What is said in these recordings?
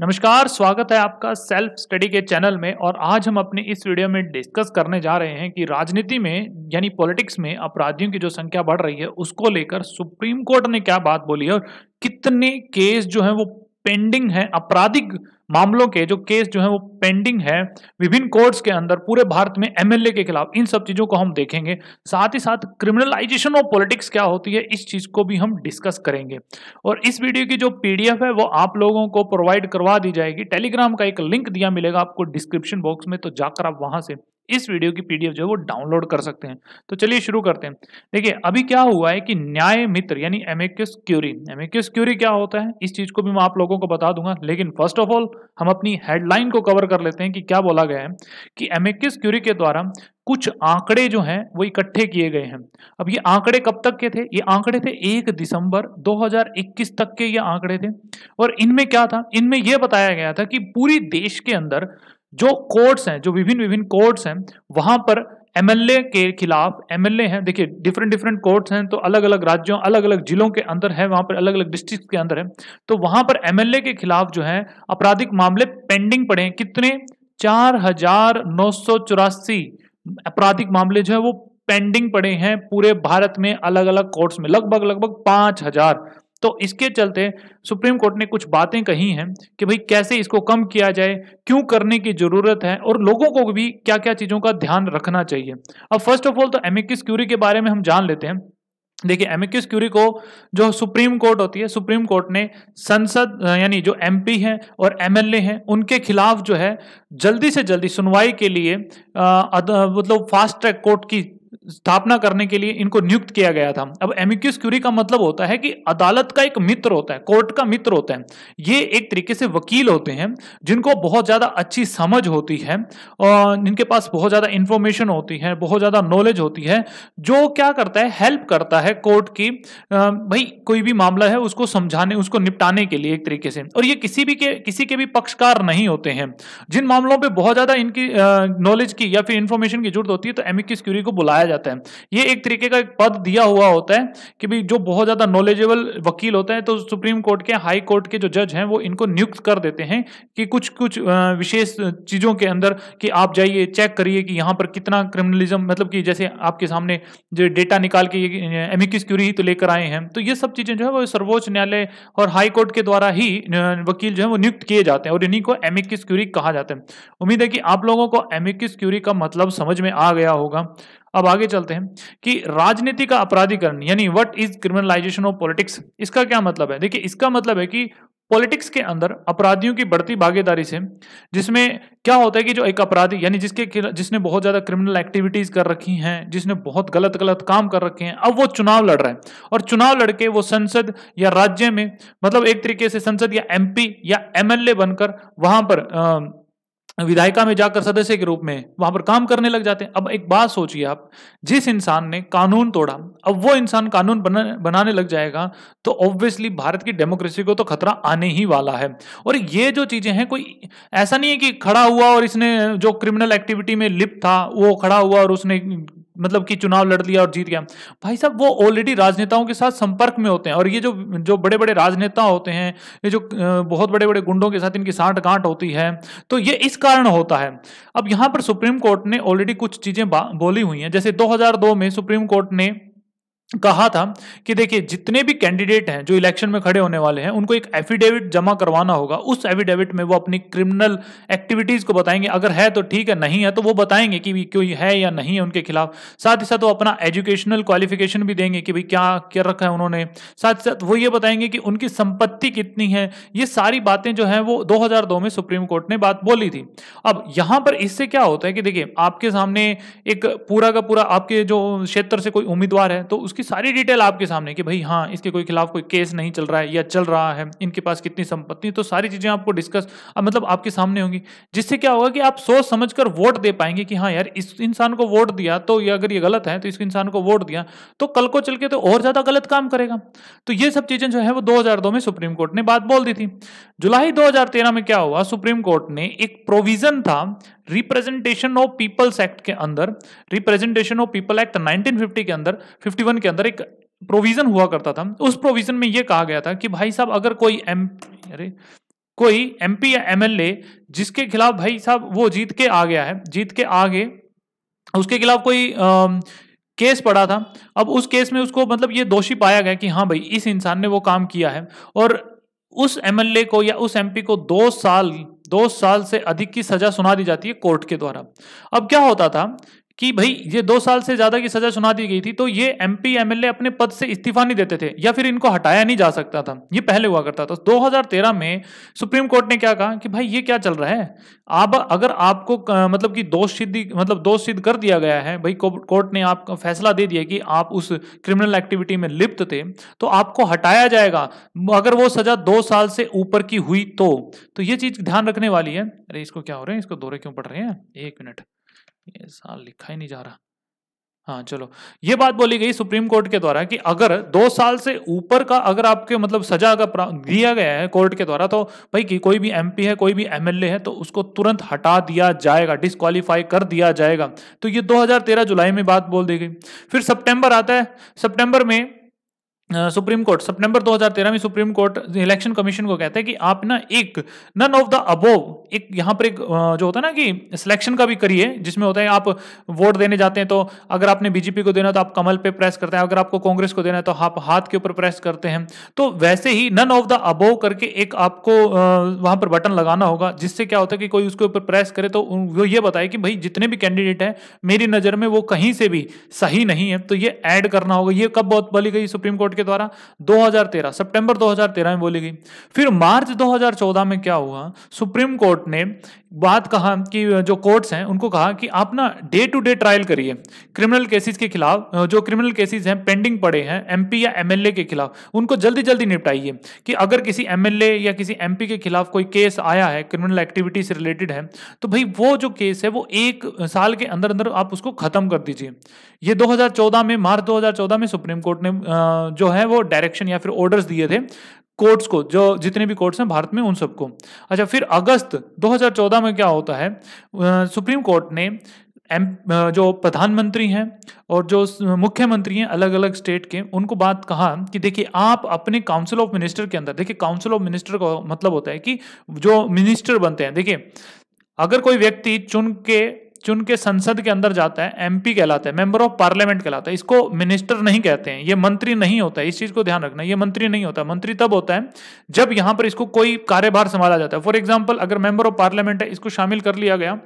नमस्कार स्वागत है आपका सेल्फ स्टडी के चैनल में और आज हम अपने इस वीडियो में डिस्कस करने जा रहे हैं कि राजनीति में यानी पॉलिटिक्स में अपराधियों की जो संख्या बढ़ रही है उसको लेकर सुप्रीम कोर्ट ने क्या बात बोली है और कितने केस जो हैं वो पेंडिंग है आपराधिक मामलों के जो केस जो है वो पेंडिंग है विभिन्न कोर्ट्स के अंदर पूरे भारत में एमएलए के खिलाफ इन सब चीजों को हम देखेंगे साथ ही साथ क्रिमिनलाइजेशन ऑफ पॉलिटिक्स क्या होती है इस चीज को भी हम डिस्कस करेंगे और इस वीडियो की जो पीडीएफ है वो आप लोगों को प्रोवाइड करवा दी जाएगी टेलीग्राम का एक लिंक दिया मिलेगा आपको डिस्क्रिप्शन बॉक्स में तो जाकर आप वहां से इस वीडियो की पीडीएफ जो है वो डाउनलोड कर सकते हैं तो चलिए शुरू करते हैं देखिए अभी क्या हुआ है कि न्याय मित्र यानी एमएक्यूस क्यूरी एमएक्यूस क्यूरी क्या होता है इस चीज को भी मैं आप लोगों को बता दूंगा लेकिन फर्स्ट ऑफ ऑल हम अपनी हेडलाइन को कवर कर लेते हैं कि क्या बोला गया है कि एमएक्यूस क्यूरी के द्वारा कुछ आंकड़े जो हैं वो इकट्ठे किए गए हैं अब ये आंकड़े कब तक के थे ये आंकड़े थे एक दिसंबर 2021 तक के ये आंकड़े थे और इनमें क्या था इनमें ये बताया गया था कि पूरी देश के अंदर जो कोर्ट्स हैं जो विभिन्न विभिन्न कोर्ट्स हैं वहां पर एमएलए के खिलाफ एमएलए हैं देखिए डिफरेंट डिफरेंट कोर्ट्स हैं तो अलग अलग राज्यों अलग अलग जिलों के अंदर है वहां पर अलग अलग डिस्ट्रिक्ट के अंदर है तो वहां पर एमएलए के खिलाफ जो है आपराधिक मामले पेंडिंग पड़े कितने चार हजार नौ सौ चौरासी आपराधिक मामले जो है वो पेंडिंग पड़े हैं पूरे भारत में अलग अलग कोर्ट्स में लगभग लगभग पांच हजार तो इसके चलते सुप्रीम कोर्ट ने कुछ बातें कही हैं कि भाई कैसे इसको कम किया जाए क्यों करने की ज़रूरत है और लोगों को भी क्या क्या चीज़ों का ध्यान रखना चाहिए अब फर्स्ट ऑफ ऑल तो एमिकिस क्यूरी के बारे में हम जान लेते हैं देखिए एमिकस क्यूरी को जो सुप्रीम कोर्ट होती है सुप्रीम कोर्ट ने संसद यानी जो एमपी हैं और एमएलए हैं उनके खिलाफ जो है जल्दी से जल्दी सुनवाई के लिए मतलब फास्ट ट्रैक कोर्ट की स्थापना करने के लिए इनको नियुक्त किया गया था अब एमिक्यूस क्यूरी का मतलब होता है कि अदालत का एक मित्र होता है कोर्ट का मित्र होता है ये एक तरीके से वकील होते हैं जिनको बहुत ज़्यादा अच्छी समझ होती है और जिनके पास बहुत ज़्यादा इंफॉर्मेशन होती है बहुत ज़्यादा नॉलेज होती है जो क्या करता है हेल्प करता है कोर्ट की भाई कोई भी मामला है उसको समझाने उसको निपटाने के लिए एक तरीके से और ये किसी भी के किसी के भी पक्षकार नहीं होते हैं जिन मामलों पर बहुत ज़्यादा इनकी नॉलेज की या फिर इंफॉर्मेशन की जरूरत होती है तो एमिक्यूस क्यूरी को बुलाया जाता है ये एक तरीके का एक पद दिया हुआ होता है कि भाई जो बहुत ज़्यादा नॉलेजेबल वकील होते हैं तो सुप्रीम कोर्ट के हाई कोर्ट के जो जज हैं वो इनको नियुक्त कर देते हैं कि कुछ कुछ विशेष चीज़ों के अंदर कि आप जाइए चेक करिए कि यहाँ पर कितना क्रिमिनलिज्म मतलब कि जैसे आपके सामने जो डेटा निकाल के ये एमिकिस क्यूरी ही तो लेकर आए हैं तो ये सब चीज़ें जो है वो सर्वोच्च न्यायालय और हाई कोर्ट के द्वारा ही वकील जो है वो नियुक्त किए जाते हैं और इन्हीं को एमिकिस क्यूरी कहा जाता है उम्मीद है कि आप लोगों को एमिकिस क्यूरी का मतलब समझ में आ गया होगा अब आगे चलते हैं कि राजनीति का अपराधीकरण यानी what is criminalisation of politics इसका क्या मतलब है देखिए इसका मतलब है कि पॉलिटिक्स के अंदर अपराधियों की बढ़ती भागीदारी से जिसमें क्या होता है कि जो एक अपराधी यानी जिसके जिसने बहुत ज़्यादा क्रिमिनल एक्टिविटीज़ कर रखी हैं जिसने बहुत गलत गलत काम कर रखे हैं अब वो चुनाव लड़ रहा है और चुनाव लड़के वो संसद या राज्य में मतलब एक तरीके से संसद या एमपी या एमएलए बनकर वहां पर आ, विधायिका में जाकर सदस्य के रूप में वहां पर काम करने लग जाते हैं अब एक बात सोचिए आप जिस इंसान ने कानून तोड़ा अब वो इंसान कानून बना, बनाने लग जाएगा तो ऑब्वियसली भारत की डेमोक्रेसी को तो खतरा आने ही वाला है और ये जो चीजें हैं कोई ऐसा नहीं है कि खड़ा हुआ और इसने जो क्रिमिनल एक्टिविटी में लिप्त था वो खड़ा हुआ और उसने मतलब कि चुनाव लड़ लिया और जीत गया भाई साहब वो ऑलरेडी राजनेताओं के साथ संपर्क में होते हैं और ये जो जो बड़े बड़े राजनेता होते हैं ये जो बहुत बड़े बड़े गुंडों के साथ इनकी साठ गांठ होती है तो ये इस कारण होता है अब यहाँ पर सुप्रीम कोर्ट ने ऑलरेडी कुछ चीज़ें बोली हुई हैं जैसे 2002 में सुप्रीम कोर्ट ने कहा था कि देखिए जितने भी कैंडिडेट हैं जो इलेक्शन में खड़े होने वाले हैं उनको एक एफिडेविट जमा करवाना होगा उस एफिडेविट में वो अपनी क्रिमिनल एक्टिविटीज़ को बताएंगे अगर है तो ठीक है नहीं है तो वो बताएंगे कि कोई है या नहीं है उनके खिलाफ साथ ही साथ वो अपना एजुकेशनल क्वालिफिकेशन भी देंगे कि भाई क्या क्या रखा है उन्होंने साथ ही साथ वो ये बताएंगे कि उनकी संपत्ति कितनी है ये सारी बातें जो हैं वो दो में सुप्रीम कोर्ट ने बात बोली थी अब यहाँ पर इससे क्या होता है कि देखिए आपके सामने एक पूरा का पूरा आपके जो क्षेत्र से कोई उम्मीदवार है तो उसकी सारी डिटेल आपके सामने कि भाई हाँ इसके कोई खिलाफ कोई केस नहीं चल रहा है या चल रहा है इनके पास कितनी संपत्ति तो सारी चीज़ें आपको डिस्कस मतलब आपके सामने होंगी जिससे क्या होगा कि आप सोच समझ कर वोट दे पाएंगे कि हाँ यार इस इंसान को वोट दिया तो ये अगर ये गलत है तो इस इंसान को वोट दिया तो कल को चल के तो और ज़्यादा गलत काम करेगा तो ये सब चीज़ें जो है वो दो में सुप्रीम कोर्ट ने बात बोल दी थी जुलाई दो में क्या हुआ सुप्रीम कोर्ट ने एक प्रोविज़न था रिप्रेजेंटेशन ऑफ पीपल्स एक्ट के अंदर रिप्रेजेंटेशन ऑफ पीपल एक्ट 1950 के अंदर 51 के अंदर एक प्रोविजन हुआ करता था उस प्रोविजन में यह कहा गया था कि भाई साहब अगर कोई एम अरे कोई एमपी या एमएलए जिसके खिलाफ भाई साहब वो जीत के आ गया है जीत के आगे उसके खिलाफ कोई आ, केस पड़ा था अब उस केस में उसको मतलब ये दोषी पाया गया कि हाँ भाई इस इंसान ने वो काम किया है और उस एमएलए को या उस एमपी को दो साल दो साल से अधिक की सजा सुना दी जाती है कोर्ट के द्वारा अब क्या होता था कि भाई ये दो साल से ज्यादा की सजा सुना दी गई थी तो ये एमपी एमएलए अपने पद से इस्तीफा नहीं देते थे या फिर इनको हटाया नहीं जा सकता था ये पहले हुआ करता था 2013 तो में सुप्रीम कोर्ट ने क्या कहा कि भाई ये क्या चल रहा है आप अगर आपको मतलब कि दोष सिद्धि मतलब दोष सिद्ध कर दिया गया है भाई कोर्ट ने आपको फैसला दे दिया कि आप उस क्रिमिनल एक्टिविटी में लिप्त थे तो आपको हटाया जाएगा अगर वो सजा दो साल से ऊपर की हुई तो, तो ये चीज ध्यान रखने वाली है अरे इसको क्या हो रहा है इसको दोहरे क्यों पड़ रहे हैं एक मिनट ये साल लिखा ही नहीं जा रहा हाँ चलो ये बात बोली गई सुप्रीम कोर्ट के द्वारा कि अगर दो साल से ऊपर का अगर आपके मतलब सजा अगर दिया गया है कोर्ट के द्वारा तो भाई कि कोई भी एमपी है कोई भी एमएलए है तो उसको तुरंत हटा दिया जाएगा डिस्कालीफाई कर दिया जाएगा तो ये 2013 जुलाई में बात बोल दी गई फिर सितंबर आता है सितंबर में सुप्रीम कोर्ट सितंबर 2013 में सुप्रीम कोर्ट इलेक्शन कमीशन को कहता है कि आप ना एक नन ऑफ द अबोव एक यहाँ पर एक जो होता है ना कि सिलेक्शन का भी करिए जिसमें होता है आप वोट देने जाते हैं तो अगर आपने बीजेपी को देना तो आप कमल पे प्रेस करते हैं अगर आपको कांग्रेस को देना है तो आप हाथ के ऊपर प्रेस करते हैं तो वैसे ही नन ऑफ द अबोव करके एक आपको वहां पर बटन लगाना होगा जिससे क्या होता है कि कोई उसके ऊपर प्रेस करे तो वो ये बताए कि भाई जितने भी कैंडिडेट हैं मेरी नज़र में वो कहीं से भी सही नहीं है तो ये ऐड करना होगा ये कब बहुत बली गई सुप्रीम कोर्ट बोर्ड के द्वारा 2013 सितंबर 2013 में बोली गई फिर मार्च 2014 में क्या हुआ सुप्रीम कोर्ट ने बात कहा कि जो कोर्ट्स हैं उनको कहा कि आप ना डे टू डे ट्रायल करिए क्रिमिनल केसेस के खिलाफ जो क्रिमिनल केसेस हैं पेंडिंग पड़े हैं एमपी या एमएलए के खिलाफ उनको जल्दी जल्दी निपटाइए कि अगर किसी एमएलए या किसी एमपी के खिलाफ कोई केस आया है क्रिमिनल एक्टिविटी से रिलेटेड है तो भाई वो जो केस है वो एक साल के अंदर अंदर आप उसको खत्म कर दीजिए ये दो में मार्च दो में सुप्रीम कोर्ट ने जो है वो डायरेक्शन या फिर ऑर्डर्स दिए थे कोर्ट्स को जो जितने भी कोर्ट्स हैं भारत में उन सबको अच्छा फिर अगस्त 2014 में क्या होता है सुप्रीम कोर्ट ने एम जो प्रधानमंत्री हैं और जो मुख्यमंत्री हैं अलग अलग स्टेट के उनको बात कहा कि देखिए आप अपने काउंसिल ऑफ मिनिस्टर के अंदर देखिए काउंसिल ऑफ मिनिस्टर का मतलब होता है कि जो मिनिस्टर बनते हैं देखिए अगर कोई व्यक्ति चुन के चुन के संसद के अंदर जाता है एमपी कहलाता है मेंबर ऑफ पार्लियामेंट कहलाता है इसको मिनिस्टर नहीं कहते हैं ये मंत्री नहीं होता है इस चीज को ध्यान रखना ये मंत्री नहीं होता मंत्री तब होता है जब यहां पर इसको कोई कार्यभार संभाला जाता है फॉर एग्जाम्पल अगर मेंबर ऑफ पार्लियामेंट है इसको शामिल कर लिया गया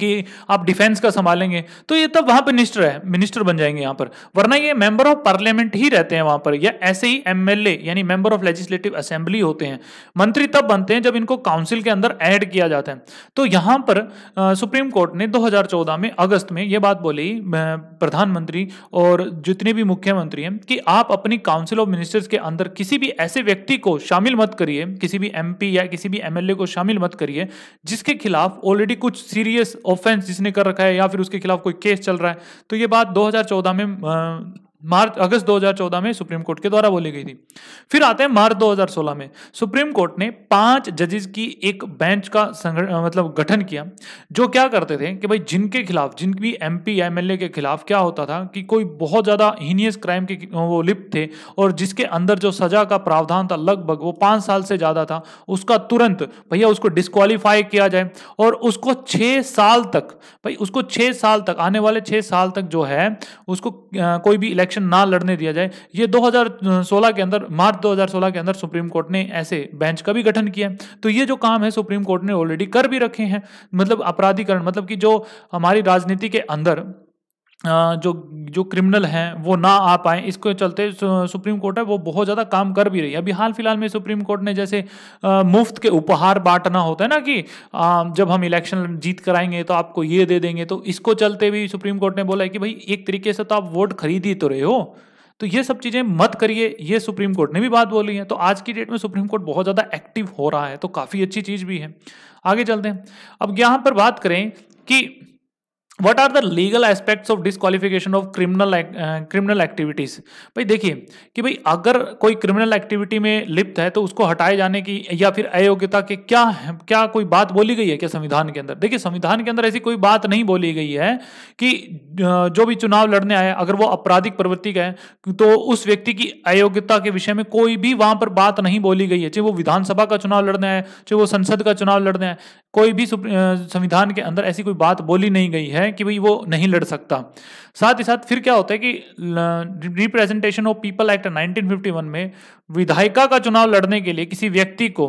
कि आप डिफेंस का संभालेंगे तो ये तब वहां पर मिनिस्टर है मिनिस्टर बन जाएंगे यहां पर वरना ये मेंबर ऑफ पार्लियामेंट ही रहते हैं वहां पर या ऐसे ही एमएलए यानी मेंबर ऑफ लेजिस्लेटिव असेंबली होते हैं मंत्री तब बनते हैं जब इनको काउंसिल के अंदर ऐड किया जाता है तो यहां पर आ, सुप्रीम कोर्ट ने दो में अगस्त में यह बात बोली प्रधानमंत्री और जितने भी मुख्यमंत्री हैं कि आप अपनी काउंसिल ऑफ मिनिस्टर्स के अंदर किसी भी ऐसे व्यक्ति को शामिल मत करिए किसी भी एम या किसी भी एमएलए को शामिल मत करिए जिसके खिलाफ ऑलरेडी कुछ सीरियस ऑफेंस जिसने कर रखा है या फिर उसके खिलाफ कोई केस चल रहा है तो ये बात 2014 में मार्च अगस्त 2014 में सुप्रीम कोर्ट के द्वारा बोली गई थी फिर आते हैं मार्च 2016 में सुप्रीम कोर्ट ने पांच जजेस की एक बेंच का मतलब गठन किया जो क्या करते थे कि भाई जिनके खिलाफ जिन भी एम पी या एम के खिलाफ क्या होता था कि कोई बहुत ज़्यादा हीनियस क्राइम के वो लिप्त थे और जिसके अंदर जो सजा का प्रावधान था लगभग वो पांच साल से ज़्यादा था उसका तुरंत भैया उसको डिस्कालीफाई किया जाए और उसको छह साल तक भाई उसको छह साल तक आने वाले छह साल तक जो है उसको कोई भी इलेक्शन इलेक्शन ना लड़ने दिया जाए ये 2016 के अंदर मार्च 2016 के अंदर सुप्रीम कोर्ट ने ऐसे बेंच का भी गठन किया तो ये जो काम है सुप्रीम कोर्ट ने ऑलरेडी कर भी रखे हैं मतलब अपराधीकरण मतलब कि जो हमारी राजनीति के अंदर जो जो क्रिमिनल हैं वो ना आ पाए इसको चलते सुप्रीम कोर्ट है वो बहुत ज़्यादा काम कर भी रही है अभी हाल फिलहाल में सुप्रीम कोर्ट ने जैसे आ, मुफ्त के उपहार बांटना होता है ना कि आ, जब हम इलेक्शन जीत कराएंगे तो आपको ये दे देंगे तो इसको चलते भी सुप्रीम कोर्ट ने बोला है कि भाई एक तरीके से तो आप वोट खरीद ही तो रहे हो तो ये सब चीज़ें मत करिए ये सुप्रीम कोर्ट ने भी बात बोली है तो आज की डेट में सुप्रीम कोर्ट बहुत ज़्यादा एक्टिव हो रहा है तो काफ़ी अच्छी चीज़ भी है आगे चलते हैं अब यहाँ पर बात करें कि what are the legal aspects of disqualification of criminal criminal activities भाई देखिए कि भाई अगर कोई क्रिमिनल एक्टिविटी में लिप्त है तो उसको हटाए जाने की या फिर अयोग्यता के क्या क्या कोई बात बोली गई है क्या संविधान के अंदर देखिए संविधान के अंदर ऐसी कोई बात नहीं बोली गई है कि जो भी चुनाव लड़ने आए अगर वो आपराधिक प्रवृत्ति का है तो उस व्यक्ति की अयोग्यता के विषय में कोई भी वहां पर बात नहीं बोली गई है चाहे वो विधानसभा का चुनाव लड़ने आए चाहे वो संसद का चुनाव लड़ने आए कोई भी संविधान के अंदर ऐसी कोई बात बोली नहीं गई है कि भाई वो नहीं लड़ सकता साथ ही साथ फिर क्या होता है कि रिप्रेजेंटेशन ऑफ पीपल एक्ट 1951 में विधायिका का चुनाव लड़ने के लिए किसी व्यक्ति को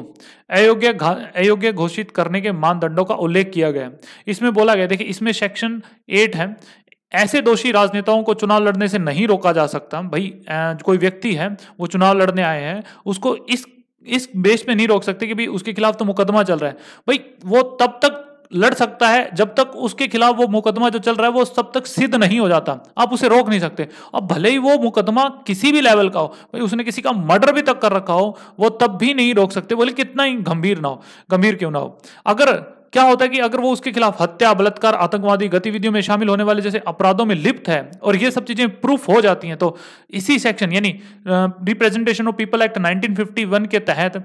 अयोग्य अयोग्य घोषित करने के मानदंडों का उल्लेख किया गया इसमें बोला गया देखिए इसमें सेक्शन एट है ऐसे दोषी राजनेताओं को चुनाव लड़ने से नहीं रोका जा सकता भाई कोई व्यक्ति है वो चुनाव लड़ने आए हैं उसको इस इस बेस पे नहीं रोक सकते कि भाई उसके खिलाफ तो मुकदमा चल रहा है भाई वो तब तक लड़ सकता है जब तक उसके खिलाफ वो मुकदमा जो चल रहा है वो सब तक सिद्ध नहीं हो जाता आप उसे रोक नहीं सकते अब भले ही वो मुकदमा किसी भी लेवल का हो भाई उसने किसी का मर्डर भी तक कर रखा हो वो तब भी नहीं रोक सकते बोले कितना ही गंभीर ना हो गंभीर क्यों ना हो अगर क्या होता है कि अगर वो उसके खिलाफ हत्या बलात्कार आतंकवादी गतिविधियों में शामिल होने वाले जैसे अपराधों में लिप्त है और ये सब चीजें प्रूफ हो जाती हैं तो इसी सेक्शन यानी रिप्रेजेंटेशन ऑफ पीपल एक्ट 1951 के तहत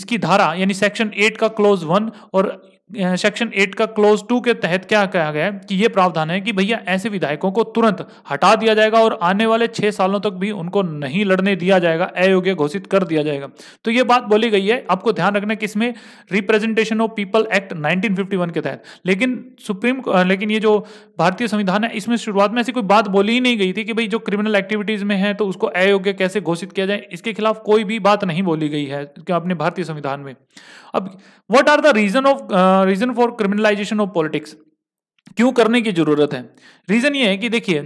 इसकी धारा यानी सेक्शन 8 का क्लोज वन और सेक्शन एट का क्लोज टू के तहत क्या कहा गया है कि यह प्रावधान है कि भैया ऐसे विधायकों को तुरंत हटा दिया जाएगा और आने वाले छह सालों तक भी उनको नहीं लड़ने दिया जाएगा अयोग्य घोषित कर दिया जाएगा तो यह बात बोली गई है आपको ध्यान रखना इसमें रिप्रेजेंटेशन ऑफ पीपल एक्ट 1951 के तहत लेकिन सुप्रीम लेकिन ये जो भारतीय संविधान है इसमें शुरुआत में ऐसी कोई बात बोली ही नहीं गई थी कि भाई जो क्रिमिनल एक्टिविटीज में है तो उसको अयोग्य कैसे घोषित किया जाए इसके खिलाफ कोई भी बात नहीं बोली गई है अपने भारतीय संविधान में अब what are the reason of reason for criminalisation of politics क्यों करने की जरूरत है रीजन ये है कि देखिए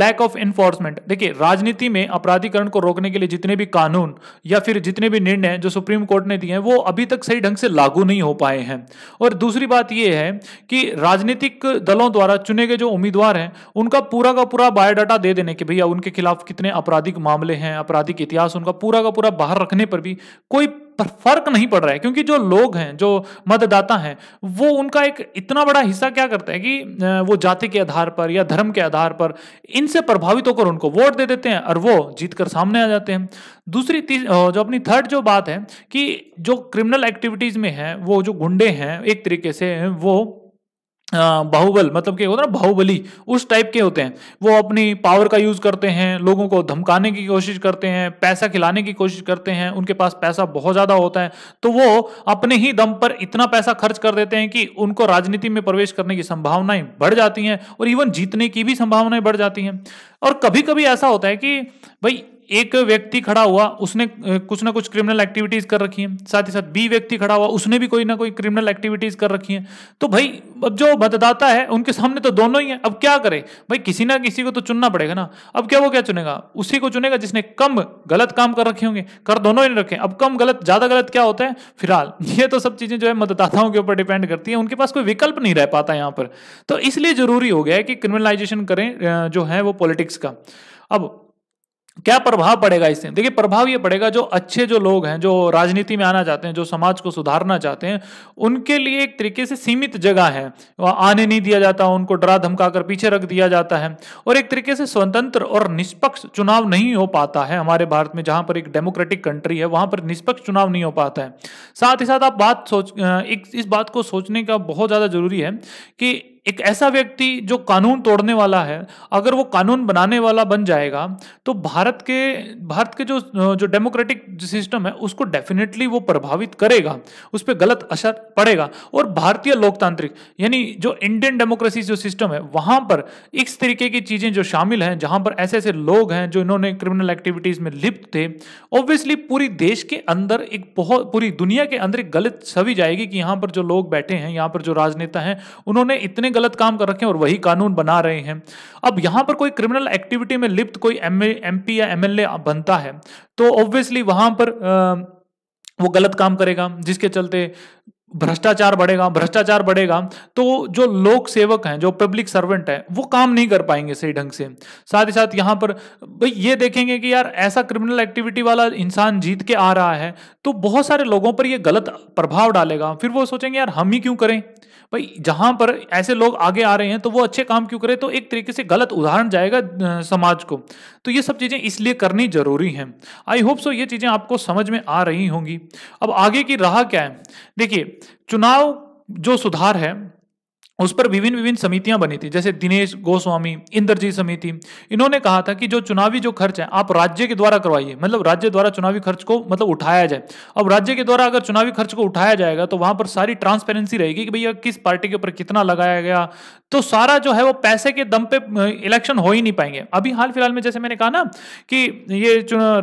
लैक ऑफ इन्फोर्समेंट देखिए राजनीति में अपराधीकरण को रोकने के लिए जितने भी कानून या फिर जितने भी निर्णय जो सुप्रीम कोर्ट ने दिए हैं वो अभी तक सही ढंग से लागू नहीं हो पाए हैं और दूसरी बात ये है कि राजनीतिक दलों द्वारा चुने गए जो उम्मीदवार हैं उनका पूरा का पूरा बायोडाटा दे देने के भैया उनके खिलाफ कितने आपराधिक मामले हैं आपराधिक इतिहास उनका पूरा का पूरा बाहर रखने पर भी कोई फर्क नहीं पड़ रहा है क्योंकि जो लोग हैं जो मतदाता हैं वो उनका एक इतना बड़ा हिस्सा क्या करते हैं कि वो जाति के आधार पर या धर्म के आधार पर इनसे प्रभावित होकर उनको वोट दे देते हैं और वो जीत कर सामने आ जाते हैं दूसरी जो अपनी थर्ड जो बात है कि जो क्रिमिनल एक्टिविटीज में है वो जो गुंडे हैं एक तरीके से वो बाहुबल मतलब क्या होता है ना बाहुबली उस टाइप के होते हैं वो अपनी पावर का यूज करते हैं लोगों को धमकाने की कोशिश करते हैं पैसा खिलाने की कोशिश करते हैं उनके पास पैसा बहुत ज्यादा होता है तो वो अपने ही दम पर इतना पैसा खर्च कर देते हैं कि उनको राजनीति में प्रवेश करने की संभावनाएं बढ़ जाती हैं और इवन जीतने की भी संभावनाएं बढ़ जाती हैं और कभी कभी ऐसा होता है कि भाई एक व्यक्ति खड़ा हुआ उसने कुछ ना कुछ क्रिमिनल एक्टिविटीज कर रखी है साथ ही साथ बी व्यक्ति खड़ा हुआ उसने भी कोई ना कोई क्रिमिनल एक्टिविटीज कर रखी है तो भाई अब जो मतदाता है उनके सामने तो दोनों ही हैं अब क्या करे भाई किसी ना किसी को तो चुनना पड़ेगा ना अब क्या वो क्या चुनेगा उसी को चुनेगा जिसने कम गलत काम कर रखे होंगे कर दोनों ही रखे अब कम गलत ज्यादा गलत क्या होता है फिलहाल ये तो सब चीजें जो है मतदाताओं के ऊपर डिपेंड करती है उनके पास कोई विकल्प नहीं रह पाता यहाँ पर तो इसलिए जरूरी हो गया है कि क्रिमिनलाइजेशन करें जो है वो पॉलिटिक्स का अब क्या प्रभाव पड़ेगा इससे देखिए प्रभाव ये पड़ेगा जो अच्छे जो लोग हैं जो राजनीति में आना चाहते हैं जो समाज को सुधारना चाहते हैं उनके लिए एक तरीके से सीमित जगह है आने नहीं दिया जाता उनको डरा धमका कर पीछे रख दिया जाता है और एक तरीके से स्वतंत्र और निष्पक्ष चुनाव नहीं हो पाता है हमारे भारत में जहां पर एक डेमोक्रेटिक कंट्री है वहां पर निष्पक्ष चुनाव नहीं हो पाता है साथ ही साथ आप बात सोच एक, इस बात को सोचने का बहुत ज़्यादा जरूरी है कि एक ऐसा व्यक्ति जो कानून तोड़ने वाला है अगर वो कानून बनाने वाला बन जाएगा तो भारत के भारत के जो जो डेमोक्रेटिक सिस्टम है उसको डेफिनेटली वो प्रभावित करेगा उस पर गलत असर पड़ेगा और भारतीय लोकतांत्रिक यानी जो इंडियन डेमोक्रेसी जो सिस्टम है वहाँ पर इस तरीके की चीज़ें जो शामिल हैं जहाँ पर ऐसे ऐसे लोग हैं जो इन्होंने क्रिमिनल एक्टिविटीज़ में लिप्त थे ऑब्वियसली पूरी देश के अंदर एक बहुत पूरी दुनिया के अंदर एक गलत छवि जाएगी कि यहाँ पर जो लोग बैठे हैं यहाँ पर जो राजनेता हैं उन्होंने इतने गलत काम कर रखे हैं और वही कानून बना रहे हैं अब यहां पर कोई क्रिमिनल एक्टिविटी में लिप्त कोई एम या एम बनता है तो ऑब्वियसली वहां पर आ, वो गलत काम करेगा जिसके चलते भ्रष्टाचार बढ़ेगा भ्रष्टाचार बढ़ेगा तो जो लोक सेवक हैं जो पब्लिक सर्वेंट है वो काम नहीं कर पाएंगे सही ढंग से साथ ही साथ यहाँ पर भाई ये देखेंगे कि यार ऐसा क्रिमिनल एक्टिविटी वाला इंसान जीत के आ रहा है तो बहुत सारे लोगों पर ये गलत प्रभाव डालेगा फिर वो सोचेंगे यार हम ही क्यों करें भाई जहां पर ऐसे लोग आगे आ रहे हैं तो वो अच्छे काम क्यों करें तो एक तरीके से गलत उदाहरण जाएगा समाज को तो ये सब चीज़ें इसलिए करनी जरूरी हैं आई होप सो ये चीज़ें आपको समझ में आ रही होंगी अब आगे की राह क्या है देखिए चुनाव जो सुधार है उस पर विभिन्न विभिन्न समितियां बनी थी जैसे दिनेश गोस्वामी इंद्रजीत समिति इन्होंने कहा था कि जो चुनावी जो खर्च है आप राज्य के द्वारा करवाइए मतलब राज्य द्वारा चुनावी खर्च को मतलब उठाया जाए अब राज्य के द्वारा अगर चुनावी खर्च को उठाया जाएगा तो वहां पर सारी ट्रांसपेरेंसी रहेगी कि भैया किस पार्टी के ऊपर कितना लगाया गया तो सारा जो है वो पैसे के दम पे इलेक्शन हो ही नहीं पाएंगे अभी हाल फिलहाल में जैसे मैंने कहा ना कि ये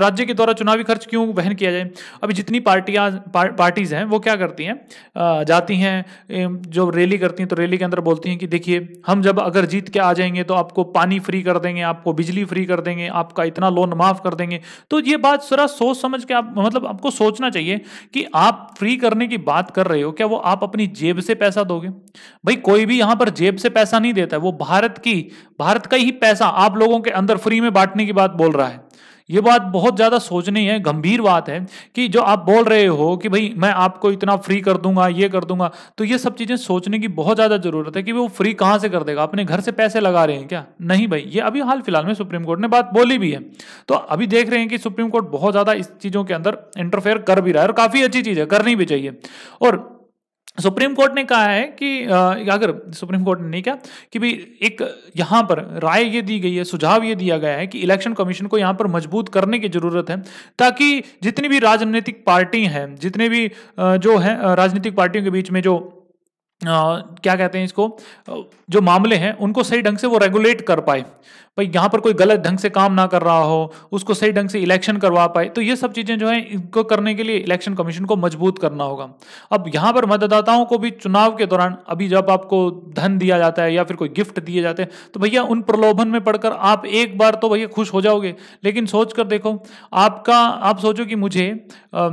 राज्य के द्वारा चुनावी खर्च क्यों वहन किया जाए अभी जितनी पार्टियां पार्टीज हैं वो क्या करती हैं जाती हैं जो रैली करती हैं तो रैली के अंदर बोलती हैं कि देखिए हम जब अगर जीत के आ जाएंगे तो आपको पानी फ्री कर देंगे आपको बिजली फ्री कर देंगे आपका इतना लोन माफ कर देंगे तो ये बात जरा सोच समझ के आप मतलब आपको सोचना चाहिए कि आप फ्री करने की बात कर रहे हो क्या वो आप अपनी जेब से पैसा दोगे भाई कोई भी यहां पर जेब से पैसा नहीं देता है वो भारत की भारत का ही पैसा आप लोगों के अंदर फ्री में बांटने की बात बोल रहा है ये बात बहुत ज़्यादा सोचनी है गंभीर बात है कि जो आप बोल रहे हो कि भाई मैं आपको इतना फ्री कर दूंगा ये कर दूंगा तो ये सब चीज़ें सोचने की बहुत ज़्यादा ज़रूरत है कि वो फ्री कहां से कर देगा अपने घर से पैसे लगा रहे हैं क्या नहीं भाई ये अभी हाल फिलहाल में सुप्रीम कोर्ट ने बात बोली भी है तो अभी देख रहे हैं कि सुप्रीम कोर्ट बहुत ज़्यादा इस चीज़ों के अंदर इंटरफेयर कर भी रहा है और काफ़ी अच्छी चीज़ है करनी भी चाहिए और सुप्रीम कोर्ट ने कहा है कि अगर सुप्रीम कोर्ट ने नहीं कहा कि भाई एक यहाँ पर राय ये दी गई है सुझाव ये दिया गया है कि इलेक्शन कमीशन को यहाँ पर मजबूत करने की ज़रूरत है ताकि जितनी भी राजनीतिक पार्टी हैं जितने भी जो है राजनीतिक पार्टियों के बीच में जो क्या कहते हैं इसको जो मामले हैं उनको सही ढंग से वो रेगुलेट कर पाए भाई यहाँ पर कोई गलत ढंग से काम ना कर रहा हो उसको सही ढंग से इलेक्शन करवा पाए तो ये सब चीज़ें जो हैं इनको करने के लिए इलेक्शन कमीशन को मजबूत करना होगा अब यहाँ पर मतदाताओं को भी चुनाव के दौरान अभी जब आपको धन दिया जाता है या फिर कोई गिफ्ट दिए जाते हैं तो भैया उन प्रलोभन में पढ़कर आप एक बार तो भैया खुश हो जाओगे लेकिन सोच कर देखो आपका आप सोचो कि मुझे आ,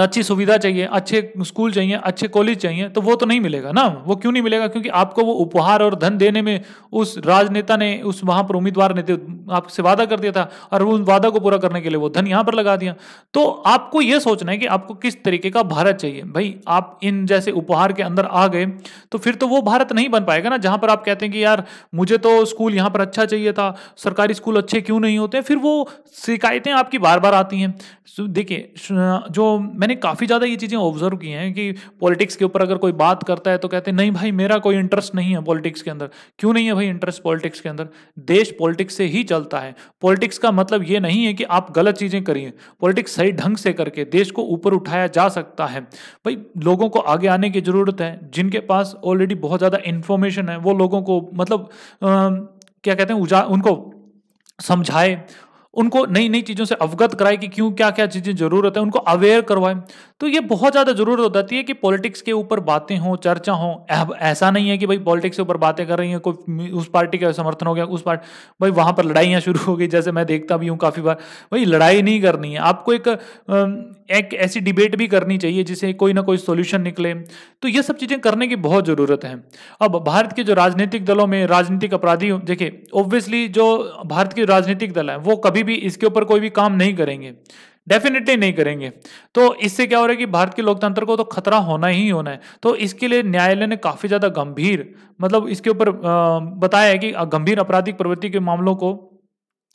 अच्छी सुविधा चाहिए अच्छे स्कूल चाहिए अच्छे कॉलेज चाहिए तो वो तो नहीं मिलेगा ना वो क्यों नहीं मिलेगा क्योंकि आपको वो उपहार और धन देने में उस राजनेता ने उस वहां पर उम्मीदवार ने तो आपसे वादा कर दिया था और उन वादा को पूरा करने के लिए वो धन यहाँ पर लगा दिया तो आपको ये सोचना है कि आपको किस तरीके का भारत चाहिए भाई आप इन जैसे उपहार के अंदर आ गए तो फिर तो वो भारत नहीं बन पाएगा ना जहाँ पर आप कहते हैं कि यार मुझे तो स्कूल यहाँ पर अच्छा चाहिए था सरकारी स्कूल अच्छे क्यों नहीं होते फिर वो शिकायतें आपकी बार बार आती हैं देखिए जो मैंने काफ़ी ज़्यादा ये चीज़ें ऑब्जर्व की हैं कि पॉलिटिक्स के ऊपर अगर कोई बात करता है तो कहते हैं नहीं भाई मेरा कोई इंटरेस्ट नहीं है पॉलिटिक्स के अंदर क्यों नहीं है भाई इंटरेस्ट पॉलिटिक्स के अंदर देश पॉलिटिक्स से ही चलता है पॉलिटिक्स का मतलब ये नहीं है कि आप गलत चीज़ें करिए पॉलिटिक्स सही ढंग से करके देश को ऊपर उठाया जा सकता है भाई लोगों को आगे आने की ज़रूरत है जिनके पास ऑलरेडी बहुत ज़्यादा इन्फॉर्मेशन है वो लोगों को मतलब क्या कहते हैं उजा उनको समझाए उनको नई नई चीज़ों से अवगत कराए कि क्यों क्या क्या चीज़ें ज़रूरत है उनको अवेयर करवाए तो ये बहुत ज़्यादा ज़रूरत हो जाती है कि पॉलिटिक्स के ऊपर बातें हों चर्चा अब ऐसा नहीं है कि भाई पॉलिटिक्स के ऊपर बातें कर रही हैं कोई उस पार्टी का समर्थन हो गया उस पार्टी भाई वहाँ पर लड़ाइयाँ शुरू हो गई जैसे मैं देखता भी हूँ काफ़ी बार भाई लड़ाई नहीं करनी है आपको एक एक ऐसी डिबेट भी करनी चाहिए जिसे कोई ना कोई सोल्यूशन निकले तो ये सब चीज़ें करने की बहुत ज़रूरत है अब भारत के जो राजनीतिक दलों में राजनीतिक अपराधी देखिए ऑब्वियसली जो भारत के राजनीतिक दल हैं वो कभी भी इसके ऊपर कोई भी काम नहीं करेंगे डेफिनेटली नहीं करेंगे तो इससे क्या हो रहा है कि भारत के लोकतंत्र को तो खतरा होना ही होना है तो इसके लिए न्यायालय ने काफ़ी ज़्यादा गंभीर मतलब इसके ऊपर बताया है कि गंभीर आपराधिक प्रवृत्ति के मामलों को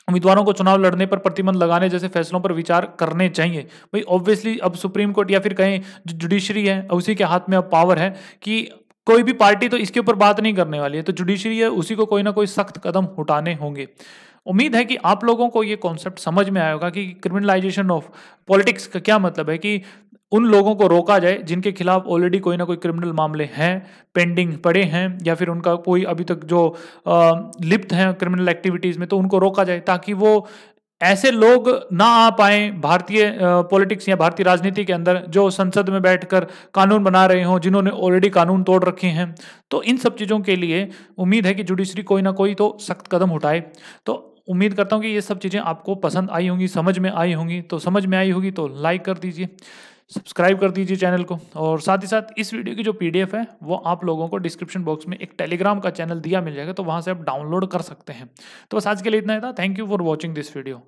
उम्मीदवारों को चुनाव लड़ने पर प्रतिबंध लगाने जैसे फैसलों पर विचार करने चाहिए भाई ऑब्वियसली अब सुप्रीम कोर्ट या फिर कहीं जो जुडिशरी है उसी के हाथ में अब पावर है कि कोई भी पार्टी तो इसके ऊपर बात नहीं करने वाली है तो जुडिशरी है उसी को कोई ना कोई सख्त कदम उठाने होंगे उम्मीद है कि आप लोगों को ये कॉन्सेप्ट समझ में आएगा कि क्रिमिनलाइजेशन ऑफ पॉलिटिक्स का क्या मतलब है कि उन लोगों को रोका जाए जिनके खिलाफ ऑलरेडी कोई ना कोई क्रिमिनल मामले हैं पेंडिंग पड़े हैं या फिर उनका कोई अभी तक जो लिप्त हैं क्रिमिनल एक्टिविटीज़ में तो उनको रोका जाए ताकि वो ऐसे लोग ना आ पाए भारतीय पॉलिटिक्स या भारतीय राजनीति के अंदर जो संसद में बैठकर कानून बना रहे हों जिन्होंने ऑलरेडी कानून तोड़ रखे हैं तो इन सब चीज़ों के लिए उम्मीद है कि जुडिशरी कोई ना कोई तो सख्त कदम उठाए तो उम्मीद करता हूँ कि ये सब चीज़ें आपको पसंद आई होंगी समझ में आई होंगी तो समझ में आई होगी तो लाइक कर दीजिए सब्सक्राइब कर दीजिए चैनल को और साथ ही साथ इस वीडियो की जो पीडीएफ है वो आप लोगों को डिस्क्रिप्शन बॉक्स में एक टेलीग्राम का चैनल दिया मिल जाएगा तो वहाँ से आप डाउनलोड कर सकते हैं तो बस आज के लिए इतना ही था thank you for watching this video